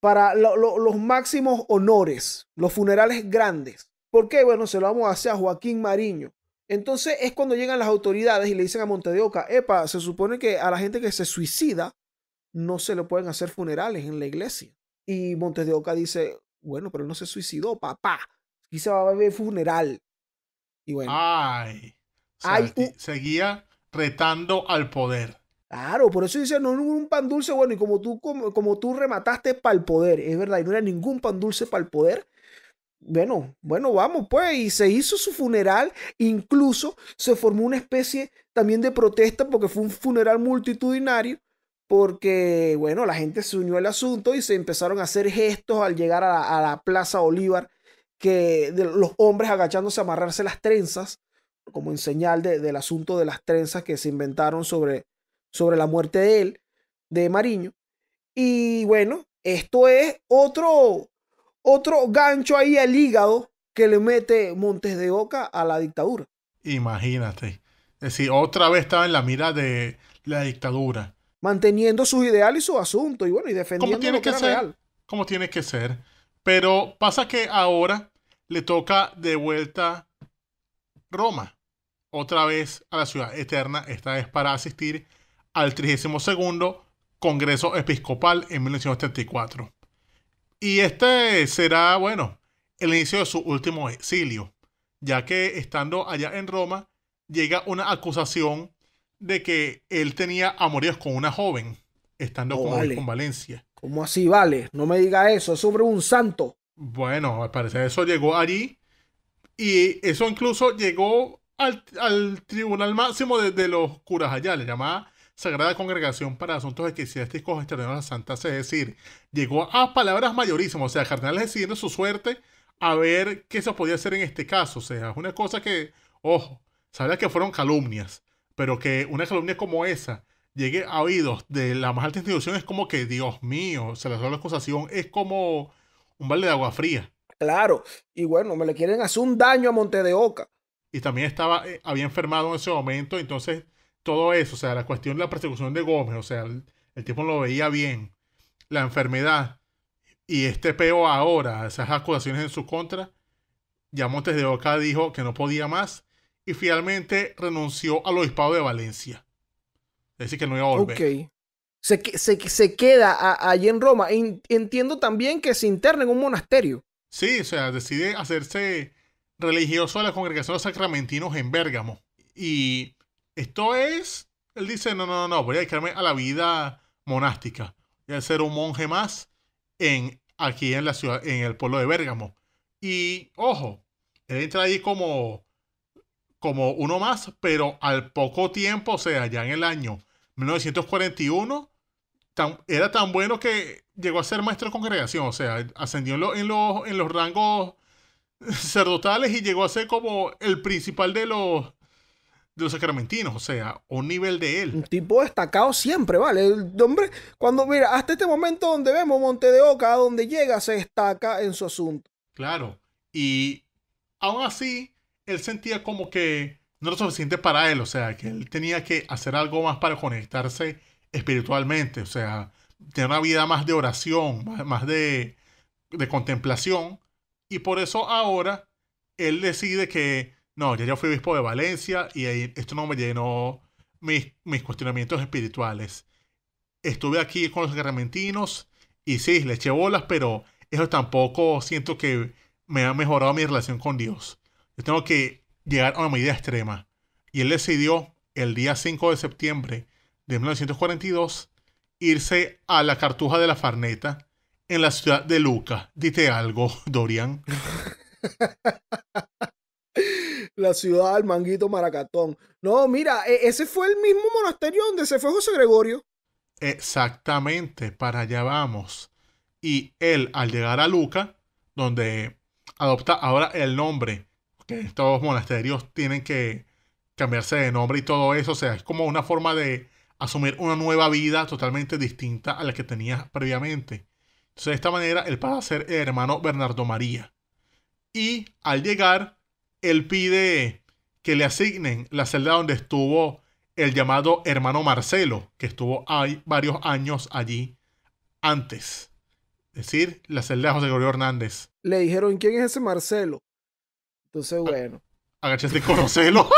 para los máximos honores, los funerales grandes. ¿Por qué? Bueno, se lo vamos a hacer a Joaquín Mariño. Entonces es cuando llegan las autoridades y le dicen a Oca, epa, se supone que a la gente que se suicida no se le pueden hacer funerales en la iglesia. Y Monte de Oca dice, bueno, pero no se suicidó, papá. se va a haber funeral. Y bueno. Seguía retando al poder. Claro, por eso dice, no un pan dulce, bueno, y como tú, como, tú remataste para el poder, es verdad, y no era ningún pan dulce para el poder. Bueno, bueno, vamos pues, y se hizo su funeral, incluso se formó una especie también de protesta porque fue un funeral multitudinario, porque, bueno, la gente se unió al asunto y se empezaron a hacer gestos al llegar a la, Plaza Bolívar, que los hombres agachándose a amarrarse las trenzas, como en señal del asunto de las trenzas que se inventaron sobre sobre la muerte de él, de Mariño. Y bueno, esto es otro, otro gancho ahí al hígado que le mete Montes de Oca a la dictadura. Imagínate. Es decir, otra vez estaba en la mira de la dictadura. Manteniendo sus ideales y sus asuntos, y bueno, y defendiendo tiene lo que, Como tiene que ser. Pero pasa que ahora le toca de vuelta Roma. Otra vez a la ciudad eterna, esta vez para asistir al 32 Congreso Episcopal en 1974. Y este será, bueno, el inicio de su último exilio, ya que estando allá en Roma llega una acusación de que él tenía amoríos con una joven, estando con Valencia. ¿Cómo así, vale? No me diga eso, es sobre un santo. Bueno, al parecer eso llegó allí y eso incluso llegó al, tribunal máximo de, de los curas allá, le llamaba Sagrada Congregación para Asuntos Eclesiásticos Externos a la Santa Es decir, llegó a palabras mayorísimas, o sea, cardenales decidiendo su suerte a ver qué se podía hacer en este caso. O sea, es una cosa que, ojo, sabía que fueron calumnias, pero que una calumnia como esa llegue a oídos de la más alta institución es como que, Dios mío, se les da la acusación, es como un balde de agua fría. Claro, y bueno, me le quieren hacer un daño a Monte de Oca. Y también estaba, eh, había enfermado en ese momento, entonces todo eso, o sea, la cuestión de la persecución de Gómez, o sea, el, tipo no lo veía bien, la enfermedad y este peo ahora, esas acusaciones en su contra, ya Montes de Oca dijo que no podía más y finalmente renunció al obispado de Valencia. Es decir, que no iba a volver. Se, queda allí en Roma. Entiendo también que se interna en un monasterio. Sí, o sea, decide hacerse religioso de la congregación de sacramentinos en Bérgamo. Y esto es, él dice, no, no, no, voy a dedicarme a la vida monástica. Voy a ser un monje más en, aquí en la ciudad, en el pueblo de Bérgamo. Y ojo, él entra ahí como, como uno más, pero al poco tiempo, o sea, ya en el año 1941, era tan bueno que llegó a ser maestro de congregación, o sea, ascendió en, los, en los rangos sacerdotales y llegó a ser como el principal de los de los sacramentinos, o sea, un nivel de él. Un tipo destacado siempre, ¿vale? El hombre, cuando mira, hasta este momento donde vemos Monte de Oca, donde llega, se destaca en su asunto. Claro, y aún así, él sentía como que no era suficiente para él, o sea, que él tenía que hacer algo más para conectarse espiritualmente, o sea, tener una vida más de oración, más, de, de contemplación, y por eso ahora él decide que no, ya yo fui obispo de Valencia y ahí esto no me llenó mis, cuestionamientos espirituales. Estuve aquí con los caramentinos y sí, le eché bolas, pero eso tampoco siento que me ha mejorado mi relación con Dios. Yo tengo que llegar a una medida extrema. Y él decidió el día 5 de septiembre de 1942 irse a la cartuja de la Farneta en la ciudad de Luca. Dite algo, Dorian. la ciudad del Manguito Maracatón. No, mira, e, ese fue el mismo monasterio donde se fue José Gregorio. Exactamente, para allá vamos. Y él, al llegar a Luca, donde adopta ahora el nombre, que estos monasterios tienen que cambiarse de nombre y todo eso, o sea, es como una forma de asumir una nueva vida totalmente distinta a la que tenía previamente. Entonces, de esta manera, él pasa a ser el hermano Bernardo María. Y al llegar, él pide que le asignen la celda donde estuvo el llamado hermano Marcelo, que estuvo ahí varios años allí antes. Es decir, la celda de José Gregorio Hernández. Le dijeron, ¿quién es ese Marcelo? Entonces, bueno. Agachaste y conocelo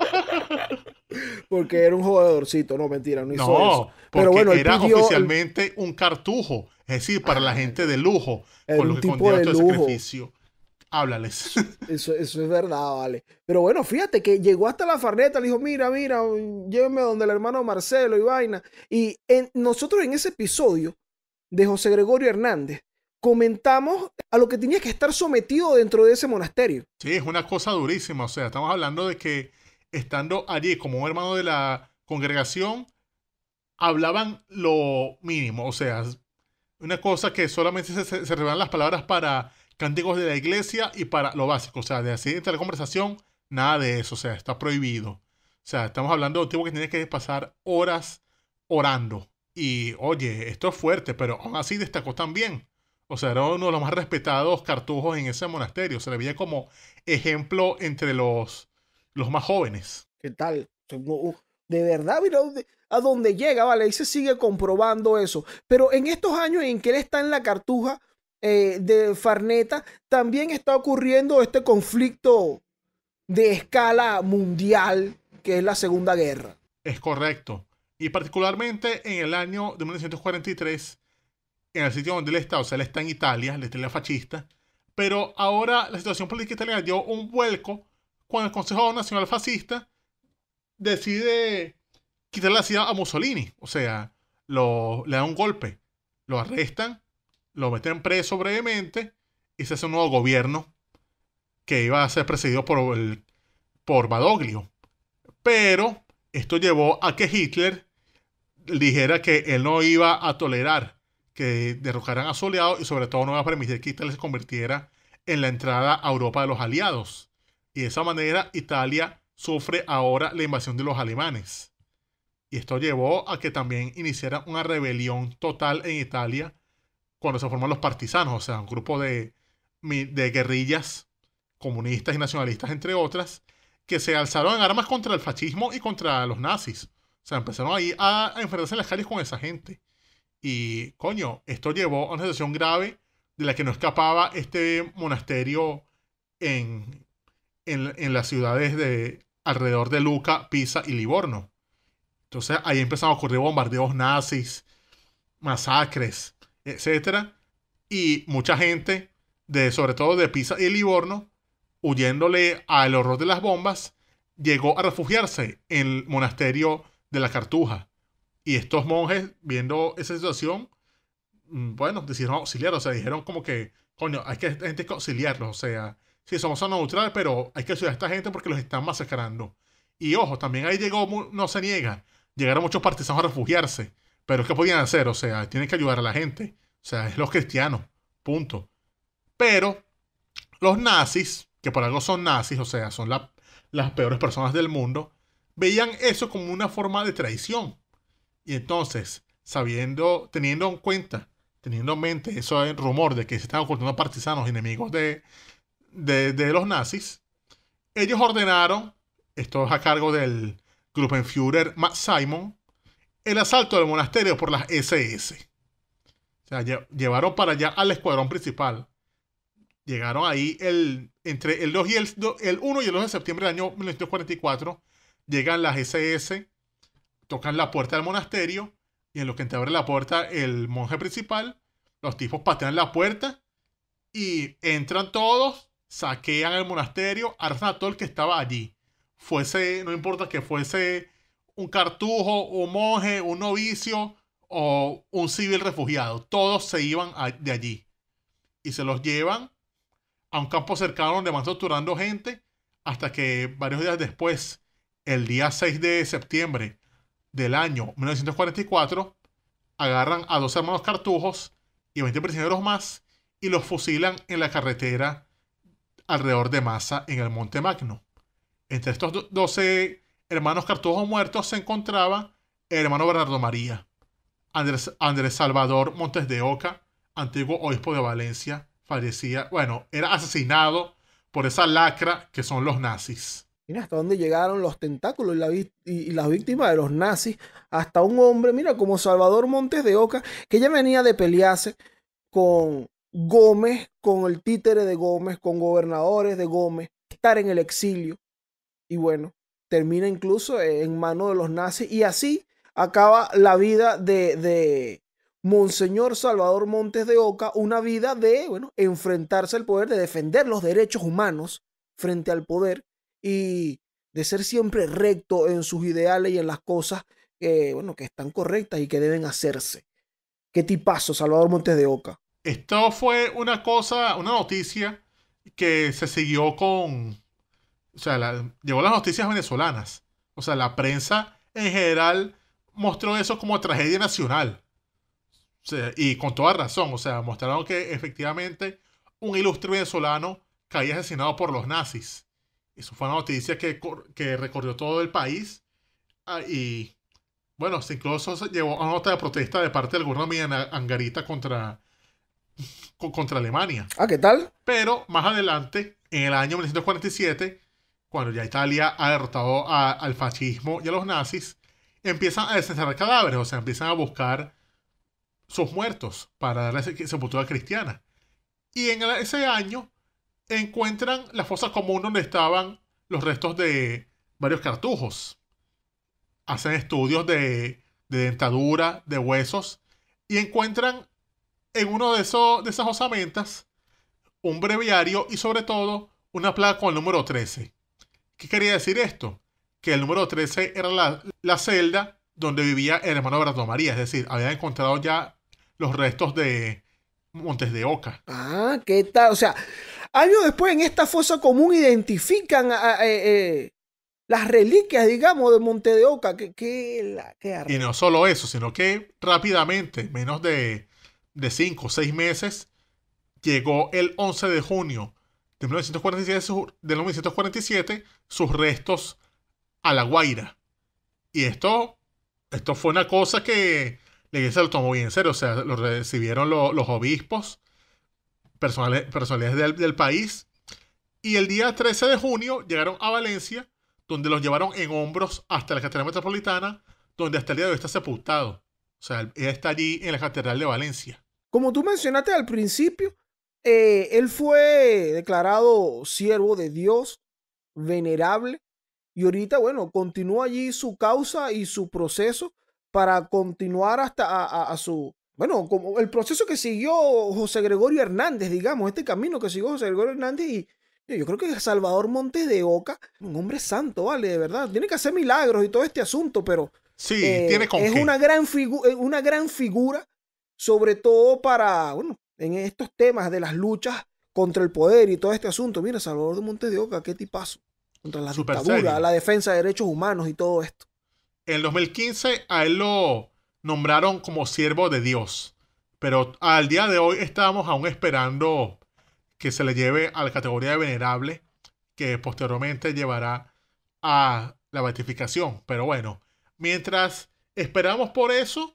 porque era un jugadorcito, no mentira, no hizo no, eso. Pero bueno, era oficialmente un cartujo, es decir, para la ah, gente de lujo, el tipo de lujo háblales. Eso, es verdad, vale. Pero bueno, fíjate que llegó hasta la farneta, le dijo, mira, mira, llévenme donde el hermano Marcelo y vaina. Y en, nosotros en ese episodio de José Gregorio Hernández, comentamos a lo que tenía que estar sometido dentro de ese monasterio. Sí, es una cosa durísima. O sea, estamos hablando de que estando allí como hermano de la congregación, hablaban lo mínimo. O sea, una cosa que solamente se, se, las palabras para cánticos de la iglesia y para lo básico, o sea, de así de la conversación, nada de eso, o sea, está prohibido. O sea, estamos hablando de un tipo que tiene que pasar horas orando. Y oye, esto es fuerte, pero aún así destacó también. O sea, era uno de los más respetados cartujos en ese monasterio. Se le veía como ejemplo entre los, los más jóvenes. ¿Qué tal? De verdad, mira a dónde llega, ¿vale? Y se sigue comprobando eso. Pero en estos años en que él está en la cartuja, eh, de Farneta, también está ocurriendo este conflicto de escala mundial, que es la Segunda Guerra. Es correcto. Y particularmente en el año de 1943, en el sitio donde él está, o sea, él está en Italia, la Italia fascista, pero ahora la situación política italiana dio un vuelco cuando el Consejo Nacional Fascista decide quitarle la ciudad a Mussolini, o sea, le da un golpe, lo arrestan lo meten preso brevemente y se hace un nuevo gobierno que iba a ser presidido por, por Badoglio. Pero esto llevó a que Hitler dijera que él no iba a tolerar que derrocaran a su aliado y sobre todo no iba a permitir que Italia se convirtiera en la entrada a Europa de los aliados. Y de esa manera Italia sufre ahora la invasión de los alemanes. Y esto llevó a que también iniciara una rebelión total en Italia cuando se forman los partisanos, o sea, un grupo de, guerrillas comunistas y nacionalistas, entre otras, que se alzaron en armas contra el fascismo y contra los nazis. O sea, empezaron ahí a, enfrentarse en las calles con esa gente. Y, coño, esto llevó a una situación grave de la que no escapaba este monasterio en, las ciudades de alrededor de Luca, Pisa y Livorno. Entonces ahí empezaron a ocurrir bombardeos nazis, masacres, etcétera, y mucha gente, de, sobre todo de Pisa y Livorno, huyéndole al horror de las bombas, llegó a refugiarse en el monasterio de la Cartuja. Y estos monjes, viendo esa situación, mm, bueno, decidieron auxiliar, o sea, dijeron como que, coño, hay que, gente que auxiliarlos, o sea, si somos zona neutral, pero hay que ayudar a esta gente porque los están masacrando. Y ojo, también ahí llegó, no se niega, llegaron muchos partisanos a refugiarse. Pero ¿qué podían hacer? O sea, tienen que ayudar a la gente. O sea, es los cristianos. Punto. Pero los nazis, que por algo son nazis, o sea, son las peores personas del mundo, veían eso como una forma de traición. Y entonces, sabiendo, teniendo en cuenta, teniendo en mente eso ese rumor de que se estaban ocultando partisanos enemigos de, de, de los nazis, ellos ordenaron, esto es a cargo del Gruppenführer Max Simon, el asalto del monasterio por las SS. O sea, llevaron para allá al escuadrón principal. Llegaron ahí el, entre el 2 y el, 1 y el 2 de septiembre del año 1944. Llegan las SS, tocan la puerta del monasterio y en lo que entreabre la puerta el monje principal, los tipos patean la puerta y entran todos, saquean el monasterio, arrasan a todo el que estaba allí. Fuese, no importa que fuese un cartujo, un monje, un novicio o un civil refugiado. Todos se iban de allí y se los llevan a un campo cercano donde van torturando gente hasta que varios días después, el día 6 de septiembre del año 1944, agarran a dos hermanos cartujos y 20 prisioneros más y los fusilan en la carretera alrededor de Massa en el Monte Magno. Entre estos 12 hermanos Cartujo muertos se encontraba el hermano Bernardo María, Andrés, Salvador Montes de Oca, antiguo obispo de Valencia, fallecía, bueno, era asesinado por esa lacra que son los nazis. Mira hasta dónde llegaron los tentáculos y, y, las víctimas de los nazis. Hasta un hombre, mira, como Salvador Montes de Oca, que ya venía de pelearse con Gómez, con el títere de Gómez, con gobernadores de Gómez, estar en el exilio. Y bueno, termina incluso en manos de los nazis y así acaba la vida de, de Monseñor Salvador Montes de Oca, una vida de, bueno, enfrentarse al poder, de defender los derechos humanos frente al poder y de ser siempre recto en sus ideales y en las cosas que, bueno, que están correctas y que deben hacerse. Qué tipazo, Salvador Montes de Oca. Esto fue una cosa, una noticia que se siguió con, o sea, llevó las noticias venezolanas. O sea, la prensa en general mostró eso como tragedia nacional. y con toda razón, o sea, mostraron que efectivamente un ilustre venezolano caía asesinado por los nazis. Eso fue una noticia que, recorrió todo el país. Ah, y bueno, incluso llevó a una nota de protesta de parte del gobierno de Angarita contra, contra Alemania. Ah, ¿qué tal? Pero más adelante, en el año 1947, cuando ya Italia ha derrotado al fascismo y a los nazis, empiezan a desenterrar cadáveres, o sea, empiezan a buscar sus muertos para darle sepultura cristiana. Y en ese año encuentran la fosa común donde estaban los restos de varios cartujos. Hacen estudios de, dentadura, de huesos, y encuentran en uno de, esos, de esas osamentas un breviario y sobre todo una placa con el número 13. ¿Qué quería decir esto? Que el número 13 era la, celda donde vivía el hermano Brando María, es decir, había encontrado ya los restos de Montes de Oca. Ah, ¿qué tal? O sea, años después en esta fosa común identifican a, eh, eh, las reliquias, digamos, de Monte de Oca. Que, y no solo eso, sino que rápidamente, menos de, de cinco o seis meses, llegó el 11 de junio de 1947, sus restos a La Guaira. Y esto, esto fue una cosa que la iglesia lo tomó bien en serio. O sea, lo recibieron los obispos, personales, personalidades del, del país. Y el día 13 de junio llegaron a Valencia, donde los llevaron en hombros hasta la Catedral Metropolitana, donde hasta el día de hoy está sepultado. O sea, está allí en la Catedral de Valencia. Como tú mencionaste al principio, eh, él fue declarado siervo de Dios, venerable, y ahorita, bueno, continúa allí su causa y su proceso para continuar hasta a, su, bueno, como el proceso que siguió José Gregorio Hernández, digamos, este camino que siguió José Gregorio Hernández y yo creo que Salvador Montes de Oca, un hombre santo, vale, de verdad, tiene que hacer milagros y todo este asunto, pero sí, eh, tiene es una gran, eh, una gran figura, sobre todo para, bueno, en estos temas de las luchas contra el poder y todo este asunto. Mira, Salvador de Montes de Oca, qué tipazo. Contra la Super dictadura, la defensa de derechos humanos y todo esto. En 2015 a él lo nombraron como siervo de Dios. Pero al día de hoy estamos aún esperando que se le lleve a la categoría de venerable, que posteriormente llevará a la beatificación. Pero bueno, mientras esperamos por eso,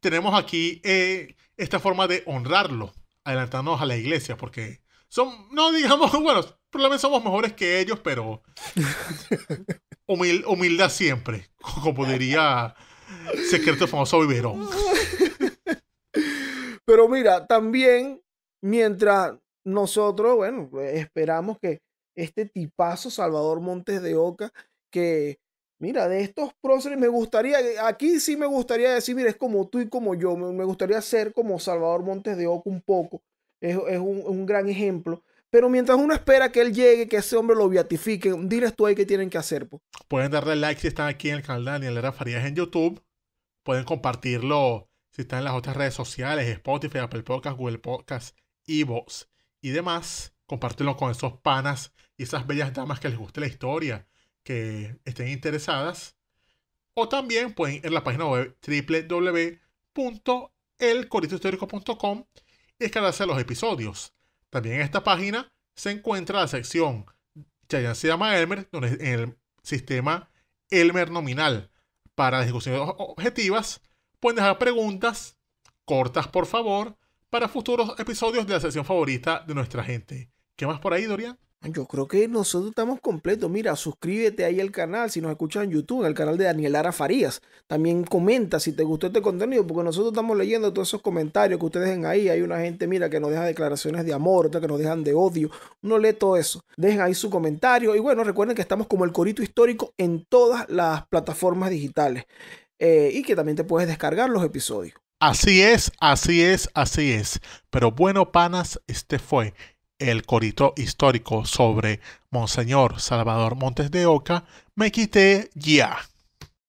tenemos aquí eh, esta forma de honrarlo, adelantarnos a la iglesia, porque son, no digamos, bueno, probablemente somos mejores que ellos, pero humildad siempre, como diría secreto famoso Viverón. Pero mira, también mientras nosotros, bueno, esperamos que este tipazo, Salvador Montes de Oca, que mira, de estos próceres me gustaría, eh, aquí sí me gustaría decir, mira, es como tú y como yo, me, gustaría ser como Salvador Montes de Oco un poco, es, es un, gran ejemplo. Pero mientras uno espera que él llegue, que ese hombre lo beatifique, diles tú ahí qué tienen que hacer. Pues. Pueden darle like si están aquí en el canal Daniel Farías en YouTube. Pueden compartirlo si están en las otras redes sociales, Spotify, Apple Podcasts, Google Podcasts, Evox y demás. Compártelo con esos panas y esas bellas damas que les guste la historia que estén interesadas. O también pueden ir la página web www.elcoritohistórico.com y escalarse los episodios. También en esta página se encuentra la sección Chayanne se llama Elmer, donde en el sistema Elmer nominal para discusiones objetivas pueden dejar preguntas cortas, por favor, para futuros episodios de la sección favorita de nuestra gente. ¿Qué más por ahí, Dorian? Yo creo que nosotros estamos completos. Mira, suscríbete ahí al canal si nos escuchas en YouTube, el canal de Daniel Ara Farías. También comenta si te gustó este contenido, porque nosotros estamos leyendo todos esos comentarios que ustedes dejen ahí. Hay una gente, mira, que nos deja declaraciones de amor, otra que nos dejan de odio. Uno lee todo eso. Dejen ahí su comentario. Y bueno, recuerden que estamos como el Corito Histórico en todas las plataformas digitales. Eh, y que también te puedes descargar los episodios. Así es, así es, así es. Pero bueno, panas, este fue el corito histórico sobre Monseñor Salvador Montes de Oca, me quité ya.